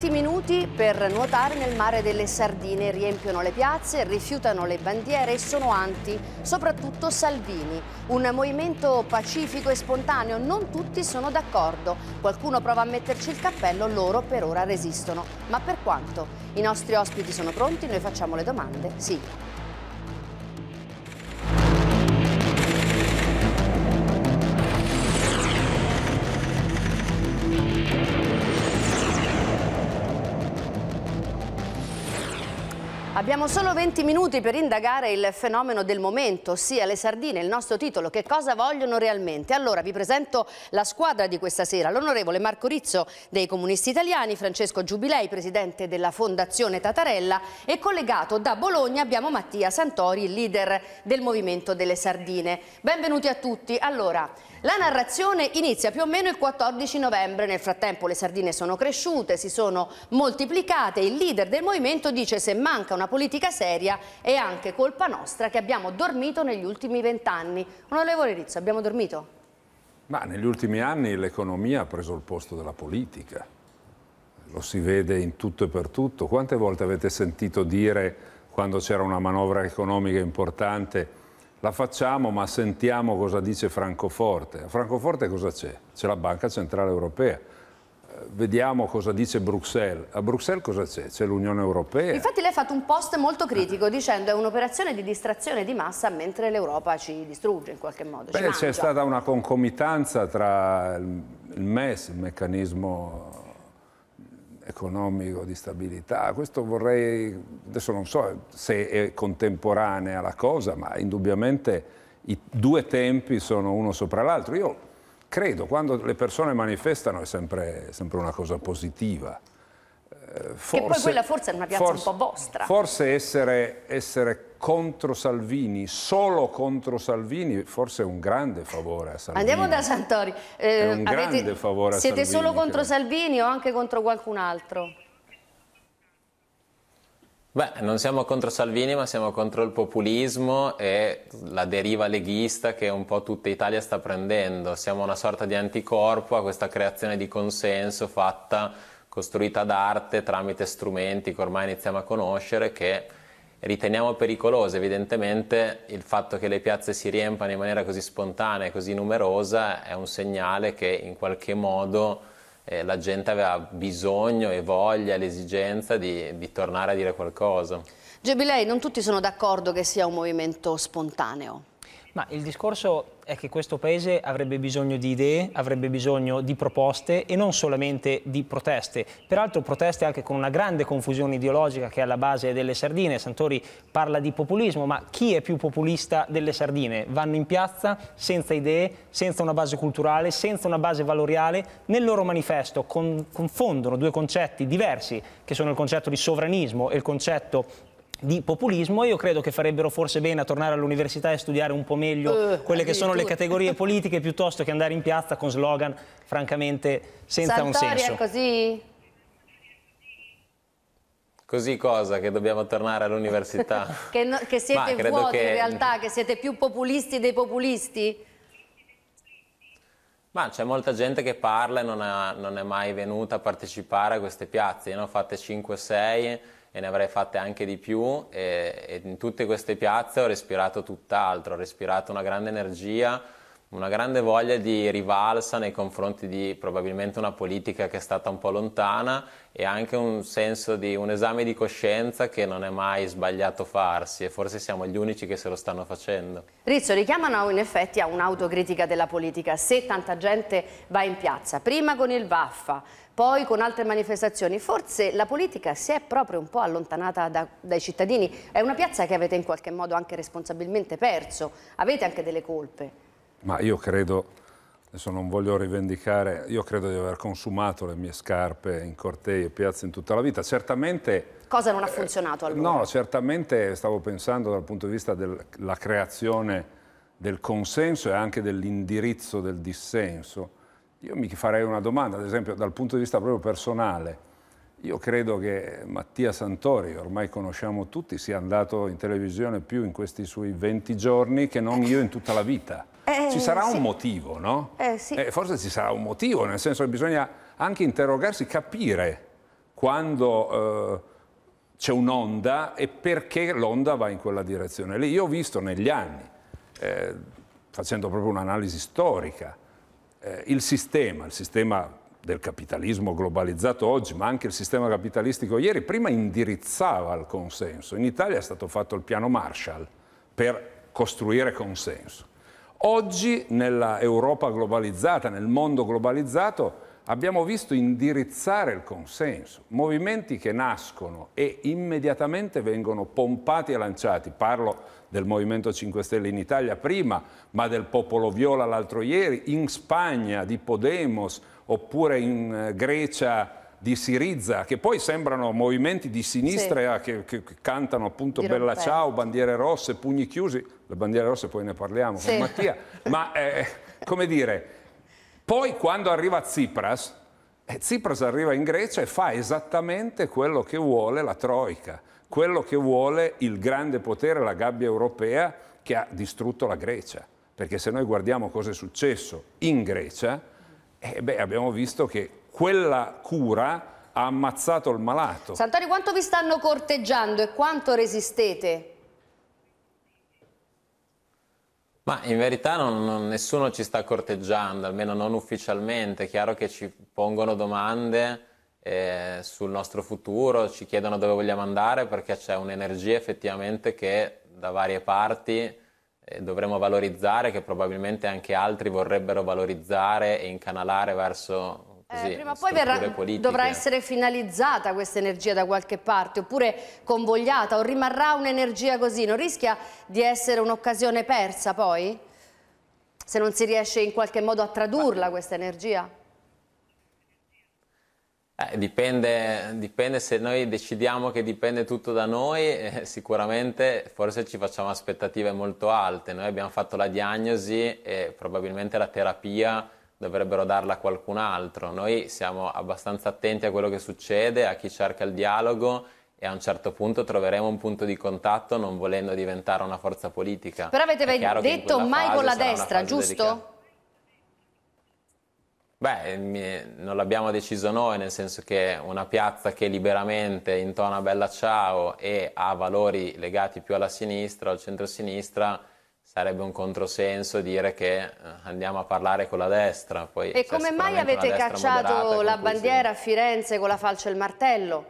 20 minuti per nuotare nel mare delle sardine, riempiono le piazze, rifiutano le bandiere e sono anti, soprattutto Salvini. Un movimento pacifico e spontaneo, non tutti sono d'accordo. Qualcuno prova a metterci il cappello, loro per ora resistono. Ma per quanto? I nostri ospiti sono pronti, noi facciamo le domande, sì. Abbiamo solo 20 minuti per indagare il fenomeno del momento, ossia le sardine, il nostro titolo, che cosa vogliono realmente. Allora vi presento la squadra di questa sera, l'onorevole Marco Rizzo dei Comunisti Italiani, Francesco Giubilei, presidente della Fondazione Tatarella e collegato da Bologna abbiamo Mattia Santori, leader del Movimento delle Sardine. Benvenuti a tutti. Allora, la narrazione inizia più o meno il 14 novembre, nel frattempo le sardine sono cresciute, si sono moltiplicate, il leader del movimento dice se manca una politica seria è anche colpa nostra che abbiamo dormito negli ultimi vent'anni. Onorevole Rizzo, abbiamo dormito? Ma negli ultimi anni l'economia ha preso il posto della politica. Lo si vede in tutto e per tutto. Quante volte avete sentito dire, quando c'era una manovra economica importante, la facciamo ma sentiamo cosa dice Francoforte. A Francoforte cosa c'è? C'è la Banca Centrale Europea vediamo cosa dice Bruxelles. A Bruxelles cosa c'è? C'è l'Unione Europea. Infatti lei ha fatto un post molto critico dicendo che è un'operazione di distrazione di massa mentre l'Europa ci distrugge in qualche modo. Beh, c'è stata una concomitanza tra il MES, il meccanismo economico di stabilità. Questo vorrei, adesso non so se è contemporanea la cosa, ma indubbiamente i due tempi sono uno sopra l'altro. Io credo, quando le persone manifestano è sempre, sempre una cosa positiva. Forse, eh, che poi quella forse è una piazza forse, un po' vostra. Forse essere, essere, contro Salvini, solo contro Salvini, forse è un grande favore a Salvini. Andiamo da Santori. Eh, è un eh, avete, grande favore a siete Salvini. Siete solo contro credo. Salvini o anche contro qualcun altro? Beh, non siamo contro Salvini, ma siamo contro il populismo e la deriva leghista che un po' tutta Italia sta prendendo. Siamo una sorta di anticorpo a questa creazione di consenso fatta, costruita d'arte tramite strumenti che ormai iniziamo a conoscere, che riteniamo pericolose. Evidentemente il fatto che le piazze si riempano in maniera così spontanea e così numerosa è un segnale che in qualche modo eh, la gente aveva bisogno e voglia, l'esigenza di, di tornare a dire qualcosa. Gebilei, non tutti sono d'accordo che sia un movimento spontaneo. Ma il discorso è che questo paese avrebbe bisogno di idee, avrebbe bisogno di proposte e non solamente di proteste. Peraltro proteste anche con una grande confusione ideologica che è alla base delle sardine. Santori parla di populismo, ma chi è più populista delle sardine? Vanno in piazza senza idee, senza una base culturale, senza una base valoriale. Nel loro manifesto con confondono due concetti diversi, che sono il concetto di sovranismo e il concetto di populismo, io credo che farebbero forse bene a tornare all'università e studiare un po' meglio uh, quelle che sono le categorie politiche piuttosto che andare in piazza con slogan francamente senza Santoria, un senso. Eh, così? Così cosa? Che dobbiamo tornare all'università? che, no, che, siete Ma, vuoti che... in realtà, che siete più populisti dei populisti? Ma c'è molta gente che parla e non, ha, non, è mai venuta a partecipare a queste piazze, ne ho fatte 5 6 e ne avrei fatte anche di più e, e in tutte queste piazze ho respirato tutt'altro, ho respirato una grande energia, una grande voglia di rivalsa nei confronti di probabilmente una politica che è stata un po' lontana e anche un senso di un esame di coscienza che non è mai sbagliato farsi e forse siamo gli unici che se lo stanno facendo. Rizzo, richiamano in effetti a un'autocritica della politica. Se tanta gente va in piazza, prima con il Vaffa, poi con altre manifestazioni, forse la politica si è proprio un po' allontanata da, dai cittadini. È una piazza che avete in qualche modo anche responsabilmente perso. Avete anche delle colpe ma io credo, adesso non voglio rivendicare, io credo di aver consumato le mie scarpe in cortei e piazze in tutta la vita, certamente... Cosa non ha eh, funzionato allora? No, certamente stavo pensando dal punto di vista della creazione del consenso e anche dell'indirizzo del dissenso. Io mi farei una domanda, ad esempio dal punto di vista proprio personale. Io credo che Mattia Santori, ormai conosciamo tutti, sia andato in televisione più in questi suoi 20 giorni che non io in tutta la vita. Eh, ci sarà sì. un motivo, no? Eh, sì. eh, forse ci sarà un motivo, nel senso che bisogna anche interrogarsi, capire quando eh, c'è un'onda e perché l'onda va in quella direzione lì. Io ho visto negli anni, eh, facendo proprio un'analisi storica, eh, il sistema, il sistema del capitalismo globalizzato oggi, ma anche il sistema capitalistico ieri, prima indirizzava al consenso. In Italia è stato fatto il piano Marshall per costruire consenso. Oggi nell'Europa globalizzata, nel mondo globalizzato, abbiamo visto indirizzare il consenso, movimenti che nascono e immediatamente vengono pompati e lanciati. Parlo del Movimento 5 Stelle in Italia prima, ma del Popolo Viola l'altro ieri, in Spagna di Podemos, oppure in eh, Grecia di Siriza, che poi sembrano movimenti di sinistra sì. che, che, che, cantano appunto di Bella rompere. Ciao, bandiere rosse, pugni chiusi, le bandiere rosse poi ne parliamo sì. con Mattia, ma eh, come dire, poi quando arriva Tsipras, eh, Tsipras arriva in Grecia e fa esattamente quello che vuole la Troica, quello che vuole il grande potere, la gabbia europea che ha distrutto la Grecia, perché se noi guardiamo cosa è successo in Grecia, eh beh, abbiamo visto che quella cura ha ammazzato il malato. Sant'Ori, quanto vi stanno corteggiando e quanto resistete? Ma in verità non, non, nessuno ci sta corteggiando, almeno non ufficialmente. È chiaro che ci pongono domande eh, sul nostro futuro, ci chiedono dove vogliamo andare perché c'è un'energia effettivamente che da varie parti eh, dovremmo valorizzare, che probabilmente anche altri vorrebbero valorizzare e incanalare verso eh, sì, prima o poi verrà, dovrà essere finalizzata questa energia da qualche parte oppure convogliata o rimarrà un'energia così, non rischia di essere un'occasione persa poi? Se non si riesce in qualche modo a tradurla Ma... questa energia? Eh, dipende, dipende, se noi decidiamo che dipende tutto da noi, eh, sicuramente forse ci facciamo aspettative molto alte. Noi abbiamo fatto la diagnosi e probabilmente la terapia dovrebbero darla a qualcun altro. Noi siamo abbastanza attenti a quello che succede, a chi cerca il dialogo e a un certo punto troveremo un punto di contatto non volendo diventare una forza politica. Però avete detto mai con la destra, giusto? Dedicata. Beh, non l'abbiamo deciso noi, nel senso che una piazza che liberamente intona bella ciao e ha valori legati più alla sinistra, o al centro-sinistra, sarebbe un controsenso dire che eh, andiamo a parlare con la destra. Poi e cioè, come mai avete cacciato la bandiera si... a Firenze con la falce e il martello?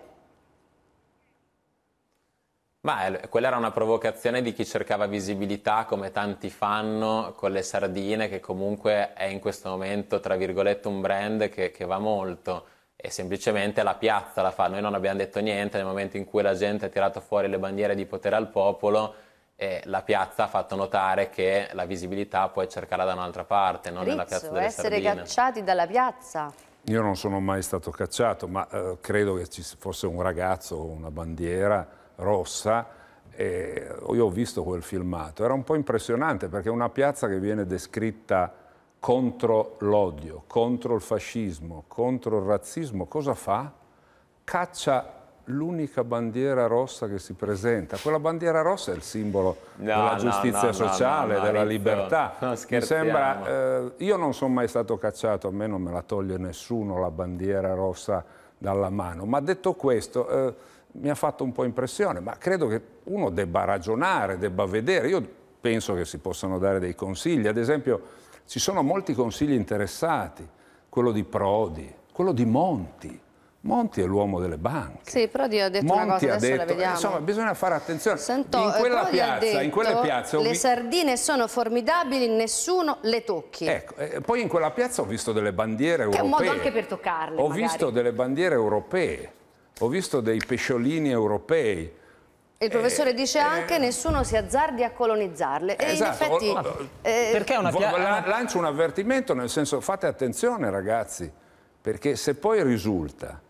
Ma eh, quella era una provocazione di chi cercava visibilità come tanti fanno con le sardine che comunque è in questo momento tra virgolette un brand che, che va molto e semplicemente la piazza la fa, noi non abbiamo detto niente nel momento in cui la gente ha tirato fuori le bandiere di potere al popolo e la piazza ha fatto notare che la visibilità puoi cercarla da un'altra parte, non Rizzo, nella piazza delle essere Sardine. essere cacciati dalla piazza. Io non sono mai stato cacciato, ma eh, credo che ci fosse un ragazzo, con una bandiera rossa, e io ho visto quel filmato, era un po' impressionante perché è una piazza che viene descritta contro l'odio, contro il fascismo, contro il razzismo, cosa fa? Caccia l'unica bandiera rossa che si presenta. Quella bandiera rossa è il simbolo no, della giustizia no, no, sociale, della libertà. Mi sembra, eh, io non sono mai stato cacciato, a me non me la toglie nessuno la bandiera rossa dalla mano. Ma detto questo, eh, mi ha fatto un po' impressione, ma credo che uno debba ragionare, debba vedere. Io penso che si possano dare dei consigli. Ad esempio, ci sono molti consigli interessati, quello di Prodi, quello di Monti Monti è l'uomo delle banche. Sì, però Dio ha detto Monti una cosa, adesso detto, la vediamo. Insomma, bisogna fare attenzione. Sento, in quella piazza, detto, in quelle piazze... Le vi... sardine sono formidabili, nessuno le tocchi. Ecco, poi in quella piazza ho visto delle bandiere europee. Che è un modo anche per toccarle, Ho magari. visto delle bandiere europee, ho visto dei pesciolini europei. Il professore eh, dice eh, anche eh, nessuno si azzardi a colonizzarle. E in esatto, effetti... Oh, eh, eh, perché una piazza... Lancio un avvertimento nel senso fate attenzione ragazzi, perché se poi risulta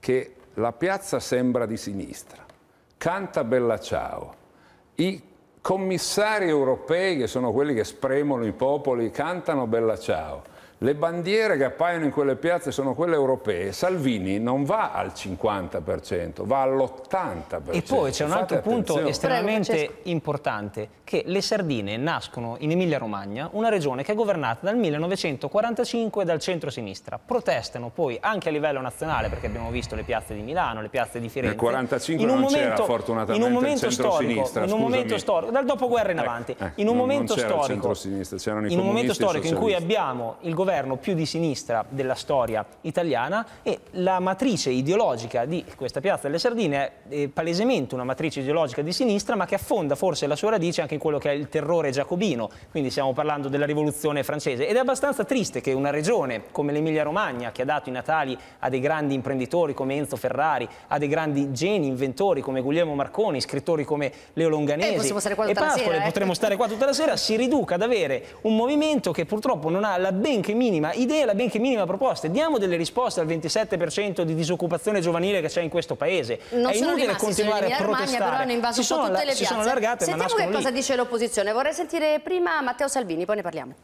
che la piazza sembra di sinistra, canta Bella Ciao, i commissari europei, che sono quelli che spremono i popoli, cantano Bella Ciao, le bandiere che appaiono in quelle piazze sono quelle europee. Salvini non va al 50%, va all'80%. E poi c'è un altro punto attenzione. estremamente Prego, importante, che le sardine nascono in Emilia-Romagna, una regione che è governata dal 1945 dal centro-sinistra. Protestano poi anche a livello nazionale, perché abbiamo visto le piazze di Milano, le piazze di Firenze. Nel 1945 non c'era fortunatamente in un momento storico, in un momento storico, dal dopoguerra in ecco. avanti, eh, eh, in un non momento non storico, in un momento storico in cui abbiamo il governo governo più di sinistra della storia italiana e la matrice ideologica di questa piazza delle Sardine è eh, palesemente una matrice ideologica di sinistra ma che affonda forse la sua radice anche in quello che è il terrore giacobino, quindi stiamo parlando della rivoluzione francese ed è abbastanza triste che una regione come l'Emilia Romagna che ha dato i natali a dei grandi imprenditori come Enzo Ferrari, a dei grandi geni, inventori come Guglielmo Marconi, scrittori come Leo Longanesi eh, e Pascoli, eh? potremmo stare qua tutta la sera, si riduca ad avere un movimento che purtroppo non ha la benché minima idea, la benché minima proposta. Diamo delle risposte al 27% di disoccupazione giovanile che c'è in questo paese. Non è inutile rimasti, continuare a protestare. Armagna, però hanno invaso si sono, tutte le si sono allargate Sentiamo ma nascono che cosa lì. dice l'opposizione. Vorrei sentire prima Matteo Salvini, poi ne parliamo.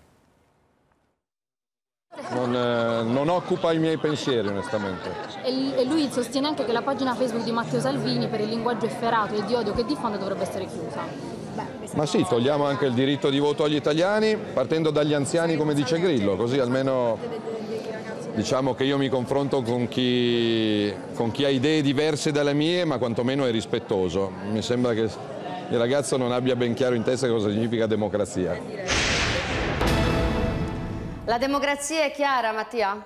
Non, eh, non, occupa i miei pensieri onestamente. E lui sostiene anche che la pagina Facebook di Matteo Salvini per il linguaggio efferato e di odio che diffonde dovrebbe essere chiusa. Ma sì, togliamo anche il diritto di voto agli italiani, partendo dagli anziani come dice Grillo, così almeno diciamo che io mi confronto con chi, con chi ha idee diverse dalle mie, ma quantomeno è rispettoso. Mi sembra che il ragazzo non abbia ben chiaro in testa cosa significa democrazia. La democrazia è chiara, Mattia?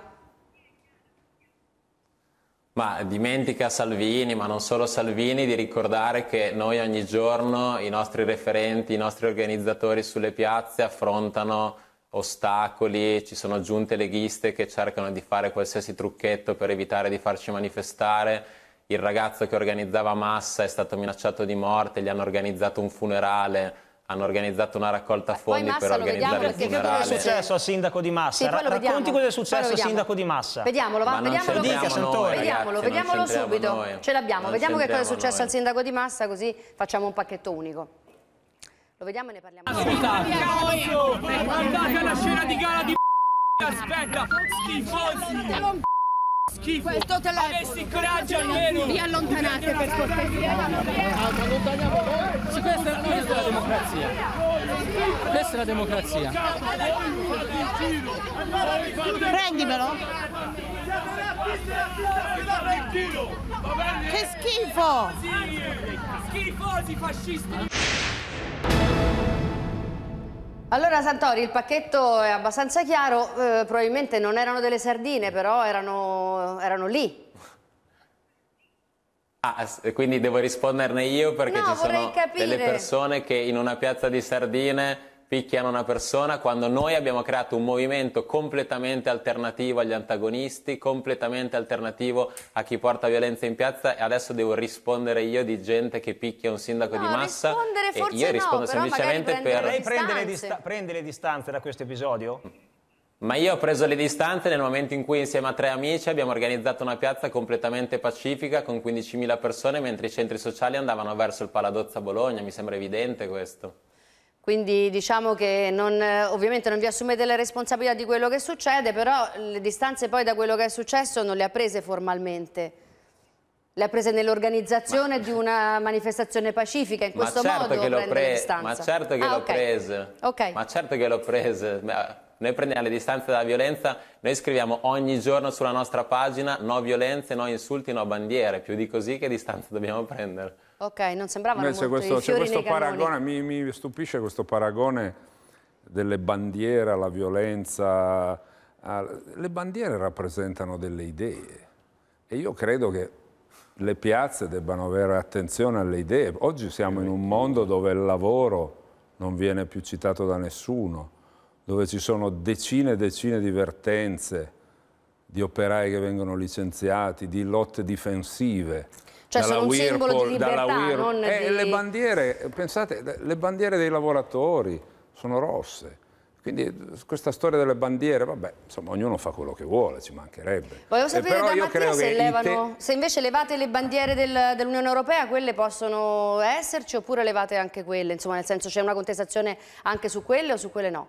Ma dimentica Salvini, ma non solo Salvini, di ricordare che noi ogni giorno i nostri referenti, i nostri organizzatori sulle piazze affrontano ostacoli, ci sono giunte leghiste che cercano di fare qualsiasi trucchetto per evitare di farci manifestare. Il ragazzo che organizzava Massa è stato minacciato di morte, gli hanno organizzato un funerale hanno organizzato una raccolta fondi per organizzare il funerale. Cosa è successo al sindaco di Massa? Sì, Racconti cosa è successo al sindaco di Massa. Vediamolo, va, vediamolo, dica, noi, vediamolo, ragazzi, vediamolo subito. Noi. Ce l'abbiamo, vediamo che cosa è successo noi. al sindaco di Massa così facciamo un pacchetto unico. Lo vediamo e ne parliamo. Aspetta, guardate la scena di gara di Aspetta, schifosi! Schifo. Questo telefono. Avessi coraggio almeno. Vi allontanate per cortesia. Allontaniamo voi. questa è la democrazia. Questa è la democrazia. Prendimelo. Che schifo! Schifosi fascisti! Allora Santori, il pacchetto è abbastanza chiaro, eh, probabilmente non erano delle sardine, però erano, erano lì. Ah, quindi devo risponderne io perché no, ci sono capire. delle persone che in una piazza di sardine picchiano una persona quando noi abbiamo creato un movimento completamente alternativo agli antagonisti, completamente alternativo a chi porta violenza in piazza e adesso devo rispondere io di gente che picchia un sindaco no, di massa e io rispondo no, semplicemente per... Lei prende le, dista- prende le distanze da questo episodio? Ma io ho preso le distanze nel momento in cui insieme a tre amici abbiamo organizzato una piazza completamente pacifica con 15.000 persone mentre i centri sociali andavano verso il Paladozza Bologna, mi sembra evidente questo. Quindi diciamo che non, ovviamente non vi assumete le responsabilità di quello che succede, però le distanze poi da quello che è successo non le ha prese formalmente. Le ha prese nell'organizzazione ma... di una manifestazione pacifica, in ma questo certo modo prende pre... le distanze. Ma certo che ah, l'ho okay. prese. Okay. Ma certo che l'ho prese. Noi prendiamo le distanze dalla violenza, noi scriviamo ogni giorno sulla nostra pagina no violenze, no insulti, no bandiere. Più di così che distanze dobbiamo prendere? Ok, non sembravano Invece molto questo, i questo paragone, mi, mi, stupisce questo paragone delle bandiere alla violenza. Le bandiere rappresentano delle idee e io credo che le piazze debbano avere attenzione alle idee. Oggi siamo in un mondo dove il lavoro non viene più citato da nessuno, dove ci sono decine e decine di vertenze di operai che vengono licenziati, di lotte difensive. Cioè dalla sono un Whirlpool, simbolo di libertà, Whirl... non eh, di... Le bandiere, pensate, le bandiere dei lavoratori sono rosse. Quindi eh, questa storia delle bandiere, vabbè, insomma, ognuno fa quello che vuole, ci mancherebbe. Volevo eh, sapere eh, da Mattia se, levano, te... se, invece levate le bandiere del, dell'Unione Europea, quelle possono esserci oppure levate anche quelle? Insomma, nel senso c'è una contestazione anche su quelle o su quelle no?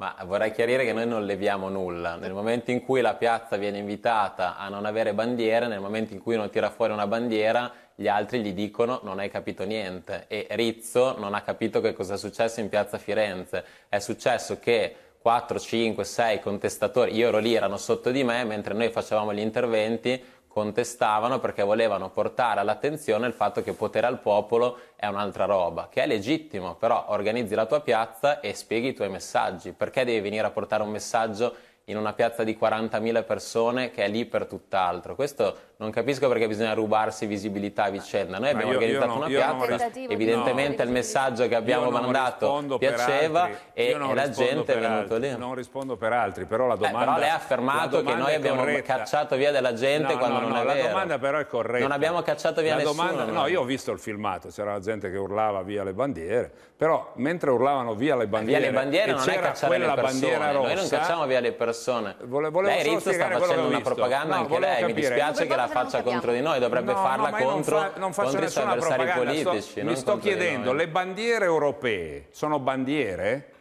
Ma vorrei chiarire che noi non leviamo nulla. Nel momento in cui la piazza viene invitata a non avere bandiere, nel momento in cui uno tira fuori una bandiera, gli altri gli dicono non hai capito niente. E Rizzo non ha capito che cosa è successo in piazza Firenze. È successo che 4, 5, 6 contestatori, io ero lì, erano sotto di me, mentre noi facevamo gli interventi, contestavano perché volevano portare all'attenzione il fatto che potere al popolo è un'altra roba, che è legittimo, però organizzi la tua piazza e spieghi i tuoi messaggi, perché devi venire a portare un messaggio in una piazza di 40.000 persone che è lì per tutt'altro. Questo non capisco perché bisogna rubarsi visibilità a vicenda. Noi abbiamo io, organizzato io non, una piazza, evidentemente no, il messaggio che abbiamo mandato piaceva e, e la gente è venuta lì. Non rispondo per altri, però la domanda... Eh, però lei ha affermato che noi abbiamo cacciato via della gente no, quando no, non no, è la vero. La domanda però è corretta. Non abbiamo cacciato via la nessuno. Domanda, no, io ho visto il filmato, c'era la gente che urlava via le bandiere, però mentre urlavano via le bandiere... Via le bandiere non è cacciare le persone, noi non cacciamo via le persone. lei Rizzo sta facendo una propaganda anche lei, mi dispiace che la la faccia contro di noi, dovrebbe no, farla no, contro, non fa, non contro i suoi avversari politici. Sto, mi sto chiedendo, le bandiere europee sono bandiere?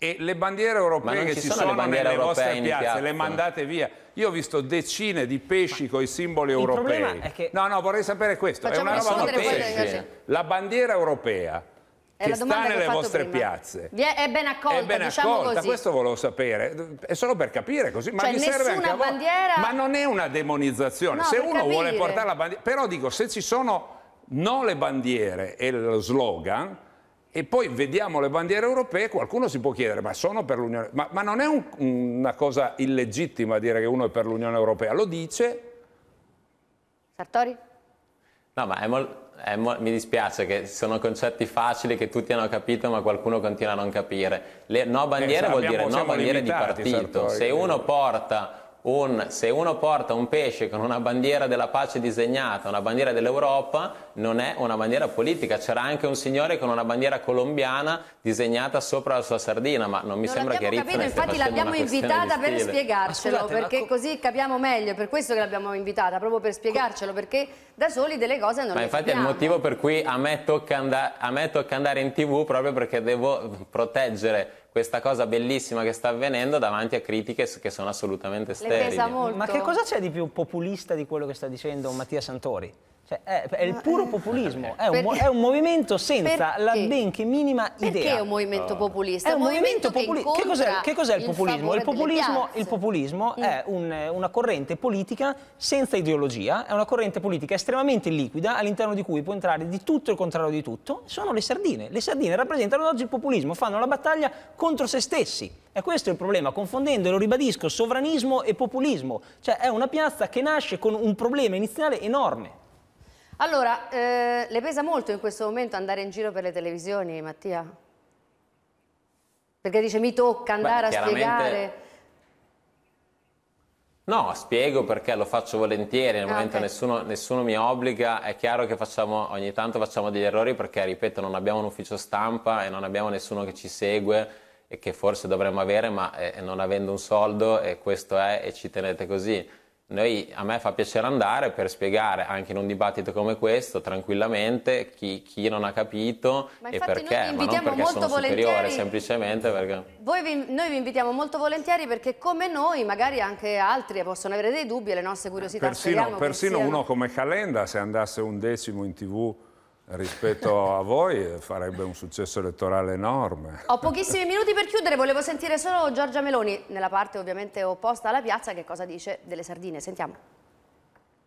E le bandiere europee che ci sono, sono nelle vostre piazze, piazza. le mandate via. Io ho visto decine di pesci con i simboli europei. Che... No, no, vorrei sapere questo. Facciamo è una roba pesci. La bandiera europea che sta nelle che vostre prima. piazze. è, ben accolta, è ben diciamo accolta. Così. questo volevo sapere, è solo per capire così, ma cioè, vi serve anche bandiera... Ma non è una demonizzazione, no, se uno capire. vuole portare la bandiera, però dico, se ci sono non le bandiere e lo slogan, e poi vediamo le bandiere europee, qualcuno si può chiedere, ma sono per l'Unione ma, ma non è un, una cosa illegittima dire che uno è per l'Unione Europea, lo dice... Sartori? No, ma è molto eh, mi dispiace che sono concetti facili che tutti hanno capito ma qualcuno continua a non capire. Le, no eh, bandiere eh, vuol dire no bandiere limitati, di partito. Sartori, Se uno porta un, se uno porta un pesce con una bandiera della pace disegnata, una bandiera dell'Europa, non è una bandiera politica. C'era anche un signore con una bandiera colombiana disegnata sopra la sua sardina, ma non mi non sembra che Rizzo capito, infatti l'abbiamo invitata per spiegarcelo, Ascoltate, perché così capiamo meglio, per questo che l'abbiamo invitata, proprio per spiegarcelo, perché da soli delle cose non ma le infatti capiamo. è il motivo per cui a me, a me tocca andare in tv proprio perché devo proteggere questa cosa bellissima che sta avvenendo davanti a critiche che sono assolutamente sterili. Ma che cosa c'è di più populista di quello che sta dicendo Mattia Santori? Cioè, è, è, il puro eh. populismo, è un, è un movimento senza Perché? la benché minima idea. Perché è un movimento ah. populista? È un, movimento, movimento populista. Che, cos'è, cos il, populismo? Il populismo, il populismo mm. è un, una corrente politica senza ideologia, è una corrente politica estremamente liquida all'interno di cui può entrare di tutto e il contrario di tutto. Sono le sardine. Le sardine rappresentano oggi il populismo, fanno la battaglia contro se stessi. E questo è il problema, confondendo, lo ribadisco, sovranismo e populismo. Cioè è una piazza che nasce con un problema iniziale enorme. Allora, eh, le pesa molto in questo momento andare in giro per le televisioni, Mattia? Perché dice mi tocca andare Beh, a spiegare... No, spiego perché lo faccio volentieri, nel ah, momento okay. nessuno, nessuno, mi obbliga, è chiaro che facciamo, ogni tanto facciamo degli errori perché, ripeto, non abbiamo un ufficio stampa e non abbiamo nessuno che ci segue e che forse dovremmo avere, ma eh, non avendo un soldo e questo è e ci tenete così. Noi, a me fa piacere andare per spiegare anche in un dibattito come questo tranquillamente chi, chi non ha capito ma e perché, ma non perché sono superiore, semplicemente perché... Vi, noi vi invitiamo molto volentieri perché come noi magari anche altri possono avere dei dubbi e le nostre curiosità. Persino, persino uno come Calenda se andasse un decimo in tv rispetto a voi farebbe un successo elettorale enorme. Ho pochissimi minuti per chiudere, volevo sentire solo Giorgia Meloni, nella parte ovviamente opposta alla piazza, che cosa dice delle sardine. Sentiamo.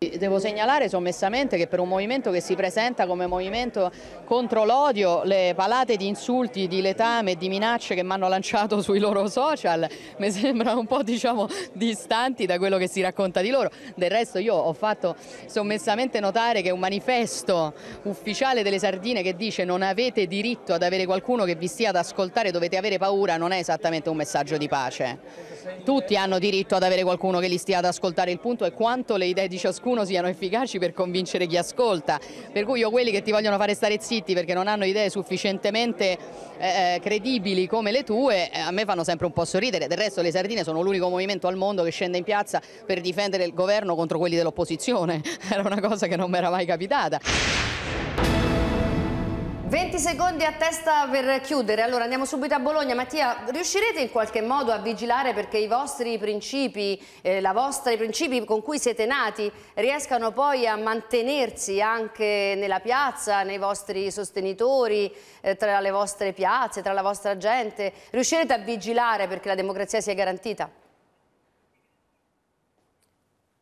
Devo segnalare sommessamente che per un movimento che si presenta come movimento contro l'odio, le palate di insulti, di letame e di minacce che mi hanno lanciato sui loro social mi sembrano un po' diciamo, distanti da quello che si racconta di loro. Del resto io ho fatto sommessamente notare che un manifesto ufficiale delle sardine che dice non avete diritto ad avere qualcuno che vi stia ad ascoltare, dovete avere paura, non è esattamente un messaggio di pace. Tutti hanno diritto ad avere qualcuno che li stia ad ascoltare, il punto è quanto le idee di ciascuno qualcuno siano efficaci per convincere chi ascolta, per cui io quelli che ti vogliono fare stare zitti perché non hanno idee sufficientemente eh, eh, credibili come le tue, eh, a me fanno sempre un po' sorridere, del resto le sardine sono l'unico movimento al mondo che scende in piazza per difendere il governo contro quelli dell'opposizione, era una cosa che non mi era mai capitata. 20 secondi a testa per chiudere, allora andiamo subito a Bologna. Mattia, riuscirete in qualche modo a vigilare perché i vostri principi, eh, la vostra, i principi con cui siete nati, riescano poi a mantenersi anche nella piazza, nei vostri sostenitori, eh, tra le vostre piazze, tra la vostra gente? Riuscirete a vigilare perché la democrazia sia garantita?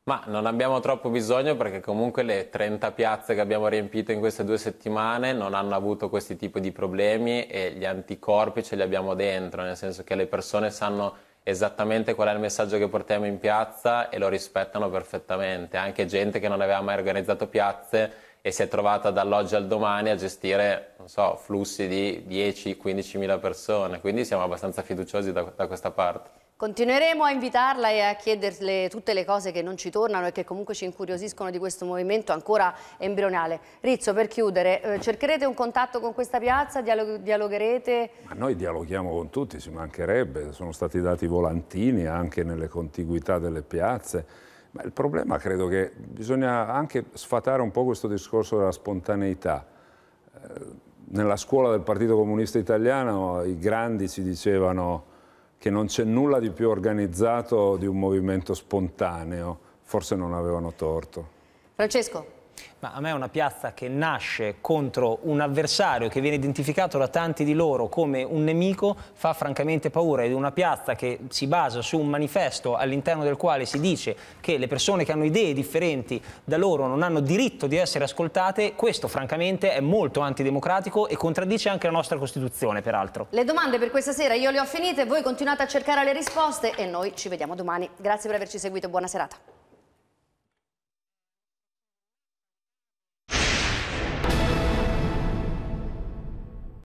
Ma non abbiamo troppo bisogno perché comunque le 30 piazze che abbiamo riempito in queste due settimane non hanno avuto questi tipi di problemi e gli anticorpi ce li abbiamo dentro, nel senso che le persone sanno esattamente qual è il messaggio che portiamo in piazza e lo rispettano perfettamente. Anche gente che non aveva mai organizzato piazze e si è trovata dall'oggi al domani a gestire, so, flussi di 10-15 mila persone, quindi siamo abbastanza fiduciosi da, da questa parte. Continueremo a invitarla e a chiederle tutte le cose che non ci tornano e che comunque ci incuriosiscono di questo movimento ancora embrionale. Rizzo, per chiudere, eh, cercherete un contatto con questa piazza? Dialog dialogherete? Ma noi dialoghiamo con tutti, ci mancherebbe. Sono stati dati volantini anche nelle contiguità delle piazze. Ma il problema credo che bisogna anche sfatare un po' questo discorso della spontaneità. Eh, nella scuola del Partito Comunista Italiano i grandi ci dicevano che non c'è nulla di più organizzato di un movimento spontaneo, forse non avevano torto. Francesco. Ma a me è una piazza che nasce contro un avversario che viene identificato da tanti di loro come un nemico fa francamente paura ed è una piazza che si basa su un manifesto all'interno del quale si dice che le persone che hanno idee differenti da loro non hanno diritto di essere ascoltate, questo francamente è molto antidemocratico e contraddice anche la nostra Costituzione peraltro. Le domande per questa sera io le ho finite, voi continuate a cercare le risposte e noi ci vediamo domani. Grazie per averci seguito, buona serata.